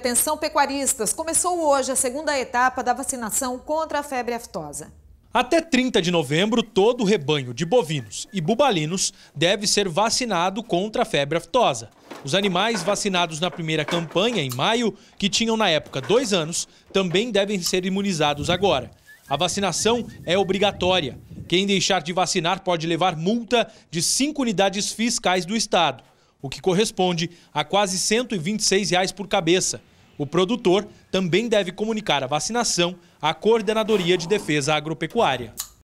Atenção pecuaristas, começou hoje a segunda etapa da vacinação contra a febre aftosa. Até 30 de novembro, todo o rebanho de bovinos e bubalinos deve ser vacinado contra a febre aftosa. Os animais vacinados na primeira campanha, em maio, que tinham na época dois anos, também devem ser imunizados agora. A vacinação é obrigatória. Quem deixar de vacinar pode levar multa de cinco unidades fiscais do Estado, o que corresponde a quase R$ 126 reais por cabeça. O produtor também deve comunicar a vacinação à Coordenadoria de Defesa Agropecuária.